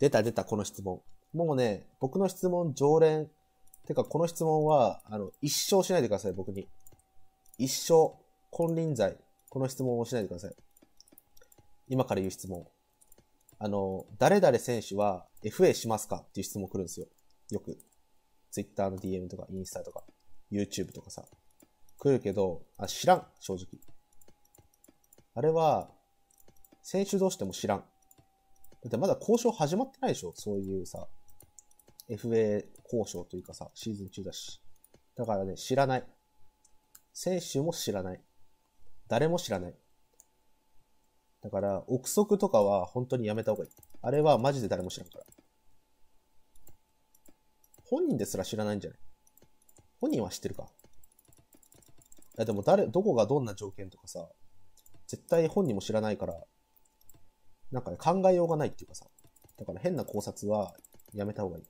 出た出た、この質問。もうね、僕の質問常連。てか、この質問は、あの、一生しないでください、僕に。一生、金輪際、この質問をしないでください。今から言う質問。あの、誰々選手は FA しますかっていう質問来るんですよ。よく。Twitter の DM とか、インスタとか、YouTube とかさ。来るけど、あ、知らん、正直。あれは、選手同士でも知らん。だってまだ交渉始まってないでしょそういうさ、FA 交渉というかさ、シーズン中だし。だからね、知らない。選手も知らない。誰も知らない。だから、憶測とかは本当にやめた方がいい。あれはマジで誰も知らんから。本人ですら知らないんじゃない本人は知ってるか。いやでも誰、どこがどんな条件とかさ、絶対本人も知らないから、なんかね、考えようがないっていうかさ、だから変な考察はやめた方がいい。